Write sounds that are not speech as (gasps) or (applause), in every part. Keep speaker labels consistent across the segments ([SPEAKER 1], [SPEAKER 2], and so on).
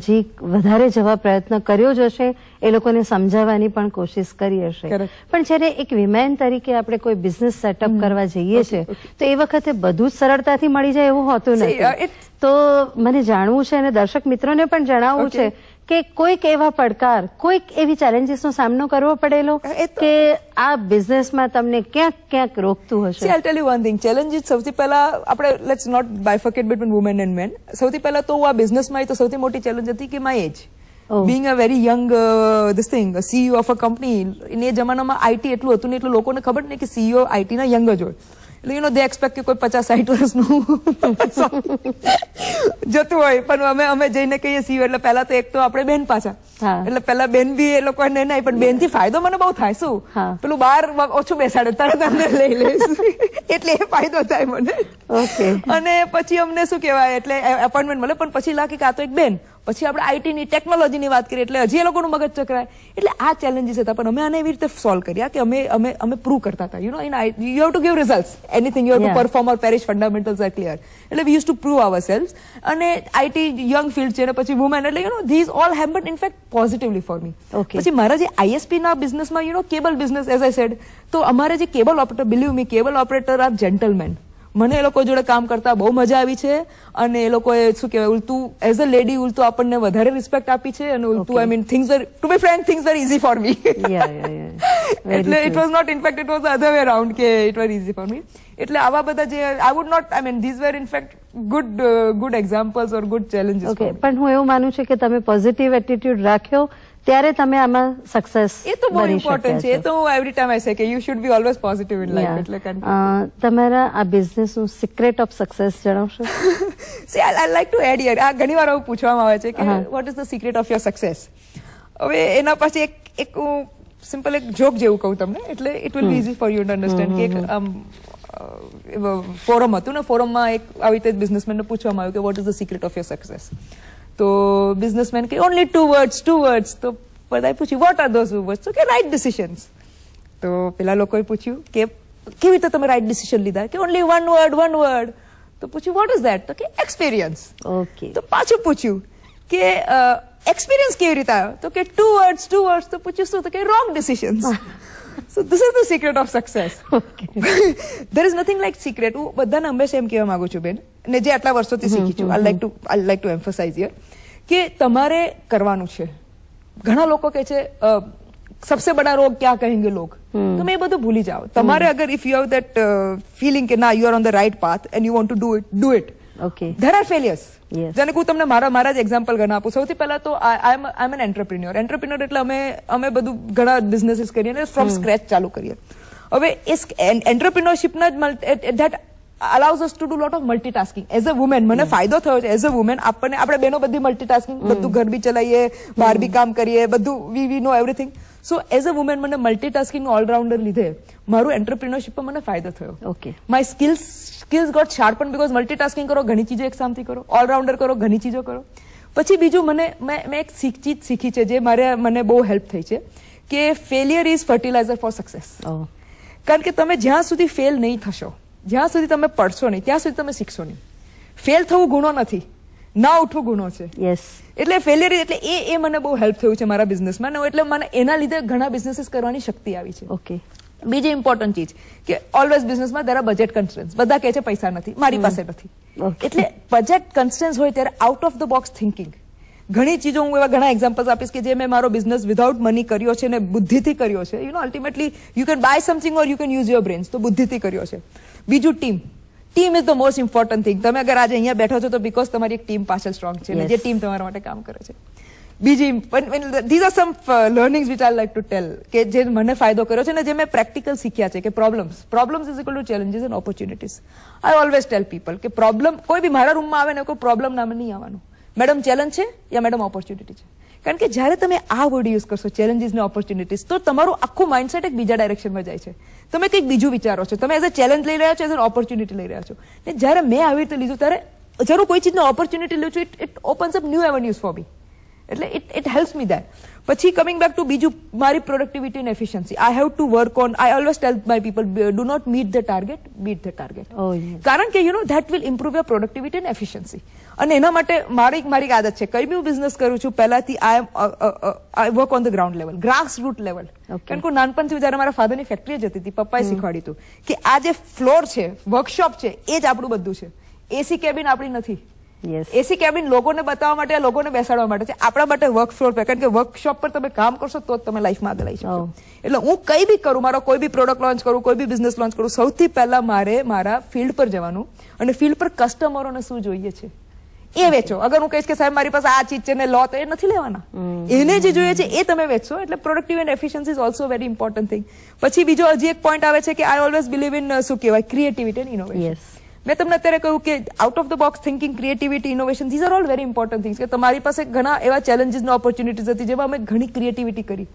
[SPEAKER 1] હજી વધારે જવા પ્રયત્ન કર્યો જ હશે એ લોકોને સમજાવવાની પણ કોશિશ કરી હશે પણ જ્યારે એક વિમેન તરીકે આપણે કોઈ બિઝનેસ સેટઅપ કરવા જઈએ છીએ તો એ વખતે બધું જ સરળતાથી મળી જાય એવું હોતું નથી uh, તો મને જાણવું છે અને દર્શક મિત્રોને પણ જણાવવું છે કે કોઈક એવા પડકાર કોઈક એવી ચેલેન્જીસનો સામનો કરવો પડેલો કે આ બિઝનેસમાં તમને ક્યાંક ક્યાંક રોકતું હશે
[SPEAKER 2] I tell you one thing challenges સૌથી પહેલા આપણે let's not bifurcate between women and men સૌથી પહેલા તો આ બિઝનેસમાં તો સૌથી મોટી ચેલેન્જ હતી કે my age being a very young this thing CEO of a company એ જમાનામાં આઈટી એટલું હતું ને એટલું લોકોને ખબર નહીં કે સીઈઓ આઈટીના યંગ જ હોય યુ નો દે એક્સપેક્ટ કે કોઈ પચાસ સાઠ વર્ષનું જતું હોય પણ અમે અમે જઈને કહીએ સીવ એટલે પહેલા તો એક તો આપણે બેન પાછા એટલે પહેલા બેન બી એ લોકો ને નહીં પણ બેન થી ફાયદો મને બહુ થાય શું પેલું બાર ઓછું બેસાડે તરત અંદર લઈ લઈશ એટલે એ ફાયદો થાય મને અને પછી અમને શું કહેવાય એટલે એપોઇન્ટમેન્ટ મળે પણ પછી લાગે કે આ તો એક બેન પછી આપણે ની આઈટીની ની વાત કરીએ એટલે હજી એ લોકોનું મગજ ચક્રાય એટલે આ ચેલેન્જીસ હતા પણ અમે આને એવી રીતે સોલ્વ કર્યા કે અમે અમે અમે પ્રૂવ કરતા હતા you know in you have to give result anything you have to perform or perish fundamentals are clear એટલે we use to prove our self અને આઈટી યંગ ફિલ્ડ છે અને પછી વુમેન એટલે you know these all have but in fact positively for me પછી મારા જે આઈએસપીના બિઝનેસમાં you know cable business as I said તો અમારે જે cable operator believe me cable operator R gentleman મને એ લોકો જોડે કામ કરતા બહુ મજા આવી છે અને એ લોકોએ શું કહેવાય ઉલતું એઝ અ લેડી ઉલતું આપણને વધારે રિસ્પેક્ટ આપી છે અને ઉલતું I mean things are to be frank things are easy for me
[SPEAKER 1] એટલે it was
[SPEAKER 2] not in fact it was other way round કે it were easy for me એટલે આવા બધા જે I would not I mean these were in fact good good examples or good challenges okay
[SPEAKER 1] પણ હું એવું માનું છું કે તમે પોઝિટિવ એટીટ્યુડ રાખ્યો ત્યારે તમે આમાં સક્સેસ એ તો બહુ ઇમ્પોર્ટન્ટ છે
[SPEAKER 2] એ તો હું એવરી ટાઈમ આઈ સે કે you should be always positive in life એટલે
[SPEAKER 1] તમારા આ બિઝનેસ નું
[SPEAKER 2] સિક્રેટ ઓફ સક્સેસ જણાવશો see I like to add here આ વાર આવું પૂછવામાં આવે છે કે what is the secret of your success હવે એના પછી એક એક હું સિમ્પલ એક જોક જેવું કહું તમને એટલે it will be easy for you to understand કે એક આમ ફોરમ હતું ને ફોરમમાં એક આવી રીતે બિઝનેસમેનને પૂછવામાં આવ્યું કે what is the secret of your success તો બિઝનેસમેન કે only two words two words તો બધાએ પૂછ્યું વોટ આર ધોઝ વર્ડ્સ કે રાઇટ ડિસિશન્સ તો પેલા લોકોએ પૂછ્યું કે કેવી રીતે તમે રાઇટ ડિસિશન લીધા કે only one word one word તો પૂછ્યું વોટ ઇઝ ધેટ તો કે એક્સપિરિયન્સ ઓકે તો પાછું પૂછ્યું કે એક્સપિરિયન્સ કેવી રીતે આવ્યો તો કે ટુ વર્ડ્સ ટુ વર્ડ્સ તો પૂછ્યું શું તો કે wrong decisions so this is the secret of success there is nothing like secret હું બધાને હંમેશા એમ કહેવા માંગુ છું બેન ને જે આટલા વર્ષોથી શીખી છું I like to I like to emphasise here કે તમારે કરવાનું છે ઘણા લોકો કે છે સબસે બડા રોગ ક્યાં કહેંગે લોગ તમે એ બધું ભૂલી જાઓ તમારે અગર if you have that feeling કે ના you are on the right path and you want to do it do it okay there are failures જેને હું તમને મારા મારા જ એક્ઝામ્પલ ઘણા આપું સૌથી પહેલા તો I am an entrepreneur entrepreneur એટલે અમે અમે બધું ઘણા બિઝનેસીસ કરીએ અને ફ્રોમ સ્ક્રેચ ચાલુ કરીએ હવે એ એન્ટરપ્રિન્યોરશિપના જ that allows us to do lot of multitasking as a women મને ફાયદો થયો છે એઝ અ વુમેન આપણને આપણે બહેનો બધી મલ્ટીટાસ્કિંગ બધું ઘર બી ચલાવીએ બહાર બી કામ કરીએ બધું we we know everything so as a women મને મલ્ટીટાસ્કિંગ ઓલરાઉન્ડર લીધે મારું એન્ટરપ્રિનરશીપમાં મને ફાયદો થયો okay my skills skills got sharp sharpen because multitasking કરો ઘણી ચીજો એક સામથી કરો ઓલરાઉન્ડર કરો ઘણી ચીજો કરો પછી બીજું મને મેં એક ચીજ શીખી છે જે મારે મને બહુ હેલ્પ થઈ છે કે failure is fertiliser for success કારણ કે તમે જ્યાં સુધી ફેલ નહીં થશો જ્યાં સુધી તમે પડશો નહીં ત્યાં સુધી તમે શીખશો નહીં ફેલ થવું ગુનો નથી ના ઉઠવું ગુનો છે યસ એટલે ફેલિયર એટલે એ એ મને બહુ હેલ્પ થયું છે મારા બિઝનેસમાં એટલે મને એના લીધે ઘણા બિઝનેસીસ કરવાની શક્તિ આવી છે ઓકે બીજી ઇમ્પોર્ટન્ટ ચીજ કે ઓલવેઝ બિઝનેસમાં તારા બજેટ કન્સ્ટન્સ બધા કહે છે પૈસા નથી મારી પાસે નથી એટલે બજેટ કન્સ્ટન્સ હોય ત્યારે out of the box thinking ઘણી ચીજો હું એવા ઘણા એક્ઝામ્પલ્સ આપીશ કે જે મેં મારો બિઝનેસ વિધાઉટ મની કર્યો છે અને બુદ્ધિથી કર્યો છે you know ultimately you can buy something or you can use your brains તો બુદ્ધિથી કર્યો છે બીજું team team is the most important thing તમે અગર આજે અહીંયા બેઠો છો તો બીકોઝ તમારી એક ટીમ પાછળ સ્ટ્રોંગ છે જે ટીમ તમારા માટે કામ કરે છે બીજી these are some learnings which I like to tell કે જે મને ફાયદો કર્યો છે ને જે મેં પ્રેક્ટિકલ શીખ્યા છે કે problems problems is equal to challenges and opportunities I always tell people કે પ્રોબ્લેમ કોઈ બી મારા રૂમમાં આવે ને કોઈ પ્રોબ્લેમ નામે નહીં આવવાનું મેડમ ચેલેન્જ છે યા મેડમ ઓપોર્ચ્યુનિટી છે કારણ કે જ્યારે તમે આ વર્ડ યુઝ કરશો ચેલેન્જીસ ને ઓપોર્ચ્યુનિટીઝ તો તમારું આખું માઇન્ડસેટ એક બીજા ડાયરેક્શનમાં જાય છે તમે કંઈક બીજું વિચારો છો તમે એઝ અ ચેલેન્જ લઈ રહ્યા છો એઝ એન ઓપોર્ચ્યુનિટી લઈ રહ્યા છો ને જ્યારે મેં આવી રીતે લીધું ત્યારે જ્યારે કોઈ ચીજને ઓપોર્ચ્યુનિટી લઉં છું it it opens up new avenues for બી એટલે it it helps me that પછી કમિંગ બેક ટુ બીજું મારી productivity and efficiency I have to work on I always tell my people do not meet the target beat the target કારણ કે you know that will improve your productivity and efficiency અને એના માટે મારી મારી આદત છે કઈ બી હું બિઝનેસ કરું છું પહેલાથી I am I work on the ground level grass root level કારણ કે નાનપણથી જ્યારે મારા ફાધરની ફેક્ટરી જ હતી પપ્પાએ શીખવાડી હતું કે આ જે ફ્લોર છે વર્કશોપ છે એ જ આપણું બધું છે એસી કેબિન આપણી નથી એસી કેબિન લોકોને બતાવવા માટે લોકોને બેસાડવા માટે છે આપણા માટે વર્ક ફ્લોર પર કારણ કે વર્કશોપ પર તમે કામ કરશો તો તમે લાઈફમાં આગળ આવી શકો oh. એટલે હું કઈ બી કરું મારો કોઈ બી પ્રોડક્ટ લોન્ચ કરું કોઈ બી બિઝનેસ લોન્ચ કરું સૌથી પહેલા મારે મારા ફિલ્ડ પર જવાનું અને ફિલ્ડ પર કસ્ટમરોને શું જોઈએ છે એ વેચો અગર હું કહીશ કે સાહેબ મારી પાસે આ ચીજ છે ને લો તો એ નથી લેવાના એને જે જોઈએ છે એ તમે વેચો એટલે productive and efficiency is also very important thing પછી બીજો હજી એક પોઈન્ટ આવે છે કે આઈ ઓલવેઝ બિલીવ ઇન શું કહેવાય ક્રિએટિવિટી એન્ડ ઇનોવેશન મેં તમને અત્યારે કહ્યું કે out of the box thinking creativity innovation these are all very important things કે તમારી પાસે ઘણા એવા ચેલેન્જીસ ઓપોર્ચ્યુનિટીઝ હતી જેમાં અમે ઘણી ક્રિએટિવિટી કરી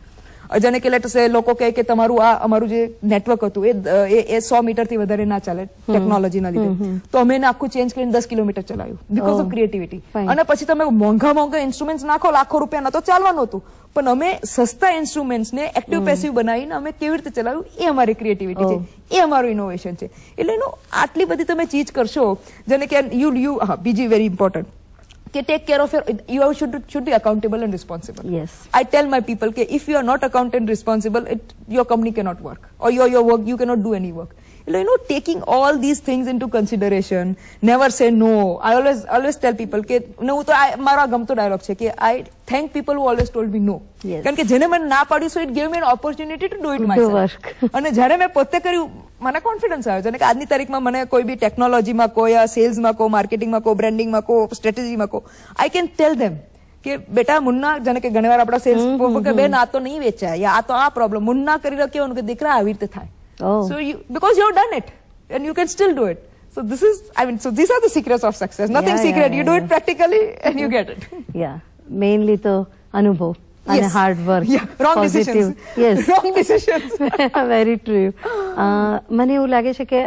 [SPEAKER 2] જેને કે લેટ લોકો કહે કે તમારું આ અમારું જે નેટવર્ક હતું એ સો મીટરથી વધારે ના ચાલે ટેકનોલોજીના લીધે તો અમે આખું ચેન્જ કરીને દસ કિલોમીટર ચલાવ્યું બીકોઝ ઓફ ક્રિએટિવિટી અને પછી તમે મોંઘા મોંઘા ઇન્સ્ટ્રુમેન્ટ નાખો લાખો રૂપિયા તો ચાલવાનું હતું પણ અમે સસ્તા ઇન્સ્ટ્રુમેન્ટ્સને એક્ટિવ પેસિવ બનાવીને અમે કેવી રીતે ચલાવ્યું એ અમારી ક્રિએટિવિટી છે oh. એ અમારું ઇનોવેશન છે એટલે એનું આટલી બધી તમે ચીજ કરશો જેને કે યુ યુ હા બીજી વેરી ઇમ્પોર્ટન્ટ કે take care of your you should should be accountable and responsible yes I tell my people કે if you are not accountant responsible it your company કે not work or your your work you કે not do any work એટલે you know taking all this things into consideration never say no I always always tell people કે ને હું તો મારો આ ગમતો ડાયલોગ છે કે I thank people who always told me no કારણ કે જેને મને ના પાડ્યું so it gave me an opportunity to do it my અને જ્યારે મેં પોતે કર્યું મને કોન્ફિડન્સ આવ્યો છે અને કે આજની તારીખમાં મને કોઈ બી ટેકનોલોજીમાં કોઈ આ સેલ્સમાં કો માર્કેટિંગમાં કો બ્રેન્ડિંગમાં કો સ્ટ્રેટેજીમાં કો આઈ કેન ટેલ ધેમ કે બેટા મુન્ના જેને કે વાર આપણા સેલ્સ કે બેન આ તો નહીં વેચાય યા આ તો આ પ્રોબ્લેમ મુન્ના કરી રહ્યો કેવાનું કે દીકરા આવી રીતે થાય so you because you have done it and you can still do it So this is, I mean, so these are the secrets of success. Nothing yeah, secret. Yeah, you yeah, do it practically and you get it.
[SPEAKER 1] Yeah, and yes. hard work. Yeah. Wrong positive. decisions. Yes. (laughs)
[SPEAKER 2] Wrong decisions.
[SPEAKER 1] (laughs) Very true. (gasps) Uh, મને એવું લાગે છે કે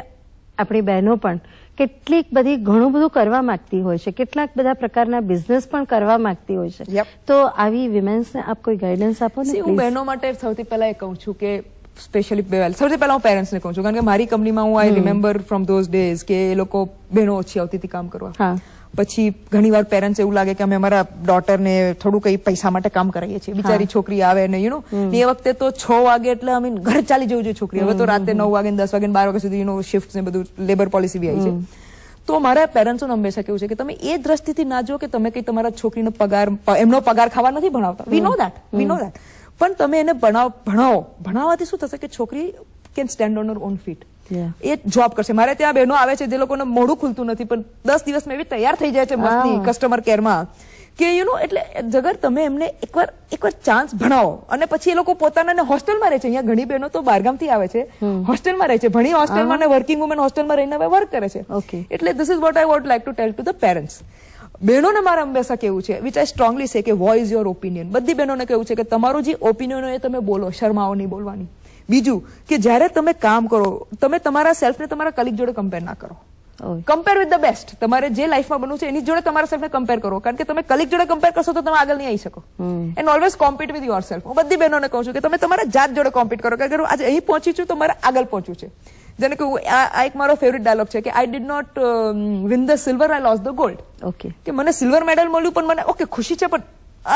[SPEAKER 1] આપણી બહેનો પણ કેટલીક બધી ઘણું બધું કરવા માંગતી હોય છે કેટલાક બધા પ્રકારના બિઝનેસ પણ કરવા માંગતી હોય છે તો આવી વિમેન્સને આપ કોઈ ગાઈડન્સ આપો ને હું બહેનો
[SPEAKER 2] માટે સૌથી પહેલા એ કહું છું કે સ્પેશિયલી પહેલાં સૌથી પહેલાં હું પેરેન્ટ્સને કહું છું કારણ કે મારી કંપનીમાં હું I remember from those days કે એ લોકો બહેનો ઓછી આવતી હતી કામ કરવા પછી ઘણીવાર પેરેન્ટ્સ એવું લાગે કે અમે અમારા ડોટરને થોડું કઈ પૈસા માટે કામ કરાવીએ છીએ બિચારી છોકરી આવે ને યુ નો એ વખતે તો છ વાગે એટલે અમે ઘર ચાલી જવું જોઈએ છોકરી હવે તો રાતે નવ વાગે દસ વાગે બાર વાગ્યા સુધી યુ શિફ્ટ ને બધું લેબર પોલિસી બી આવી છે તો મારા પેરેન્ટ્સનું હંમેશા કેવું છે કે તમે એ દ્રષ્ટિથી ના જો કે તમે કઈ તમારા છોકરીનો પગાર એમનો પગાર ખાવા નથી ભણાવતા વી નો દેટ વી નો દેટ પણ તમે એને ભણાવો ભણાવો ભણાવવાથી શું થશે કે છોકરી can stand on on feet એ જોબ કરશે મારે ત્યાં બહેનો આવે છે જે લોકોને મોઢું ખુલતું નથી પણ દસ દિવસમાં એવી તૈયાર થઈ જાય છે મસ્તી કસ્ટમર કેરમાં કે યુ નો એટલે જગર તમે એમને એકવાર એકવાર ચાન્સ ભણાવો અને પછી એ લોકો પોતાના હોસ્ટેલમાં રહે છે અહીંયા ઘણી બહેનો તો બહારગામથી આવે છે હોસ્ટેલમાં રહે છે ભણી હોસ્ટેલમાં વર્કિંગ વુમેન હોસ્ટેલમાં રહીને હવે વર્ક કરે છે ઓકે એટલે this is what I what like to tell to the parents બહેનોને મારા હંમેશા કેવું છે વિચ આઈ સ્ટ્રોંગલી છે કે વોઇસ યોર ઓપિનિયન બધી બહેનોને કેવું છે કે તમારું જે ઓપિનિયન હોય તમે બોલો શરમાઓ નહીં બોલવાની બીજું કે જ્યારે તમે કામ કરો તમે તમારા સેલ્ફને તમારા કલીગ જોડે કમ્પેર ના કરો કમ્પેર વિથ ધ બેસ્ટ તમારે જે લાઈફમાં બનવું છે એની જોડે તમારા સેલ્ફને કમ્પેર કરો કારણ કે તમે કલીગ જોડે કમ્પેર કરશો તો તમે આગળ નહીં આવી શકો and always compete with yourself હું બધી બહેનોને કહું છું કે તમે તમારા જાત જોડે કોમ્પિટ કરો કારણ કે આજે અહીં પહોંચી છું તો મારે આગળ પહોંચ્યું છે જેને કે આ એક મારો ફેવરિટ ડાયલોગ છે કે I did not win the silver I lost the gold okay કે મને સિલ્વર મેડલ મળ્યું પણ મને ઓકે ખુશી છે પણ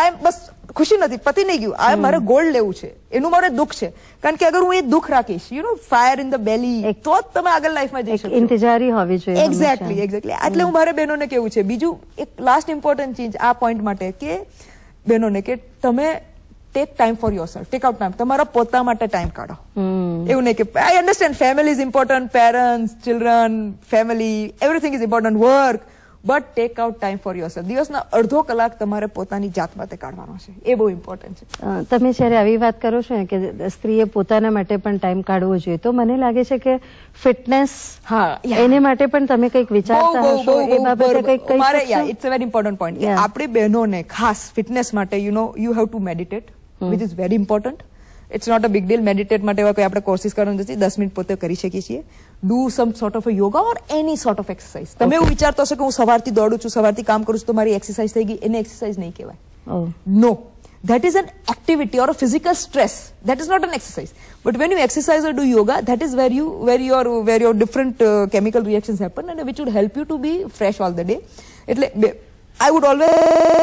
[SPEAKER 2] આઈ બસ ખુશી નથી પતી નહીં ગયું આ મારે ગોલ્ડ લેવું છે એનું મારે દુઃખ છે કારણ કે અગર હું એ દુઃખ રાખીશ you know fire in the belly તો જ તમે આગળ લાઈફમાં જઈ શકો ઇંતજારી હોવી જોઈએ એક્ઝેક્ટલી એક્ઝેક્ટલી એટલે હું મારે બહેનોને કેવું છે બીજું એક લાસ્ટ ઇમ્પોર્ટન્ટ ચીજ આ પોઈન્ટ માટે કે બહેનોને કે તમે take time for yourself take out time તમારા પોતા માટે ટાઈમ કાઢો એવું નહીં કે I understand family is important parents children family everything is important work but take out time for your દિવસના અડધો કલાક તમારે પોતાની જાત માટે કાઢવાનો છે એ બહુ ઇમ્પોર્ટન્ટ છે
[SPEAKER 1] તમે જ્યારે આવી વાત કરો છો કે સ્ત્રીએ પોતાના માટે પણ ટાઈમ કાઢવો જોઈએ તો મને લાગે છે કે ફિટનેસ હા એને માટે પણ તમે કંઈક વિચારતા હશો એ બાબતે કંઈક કહી મારે
[SPEAKER 2] it's a very important point આપણી બહેનોને ખાસ ફિટનેસ માટે you know you have to meditate which is very important it's not a big deal meditate માટે એવા કોઈ આપણે કોર્સિસ કરવાનું નથી દસ મિનિટ પોતે કરી શકીએ છીએ do some sort of yoga or any sort of exercise તમે એવું વિચારતો હશો કે હું સવારથી દોડું છું સવારથી કામ કરું છું તો મારી એક્સરસાઇઝ થઈ ગઈ એને એક્સરસાઇઝ નહીં કહેવાય નો oh. that is an activity or a physical stress that is not an exercise but when you exercise or do yoga that is where you where your where your different uh, chemical reactions happen and which would help you to be fresh all the day એટલે i would always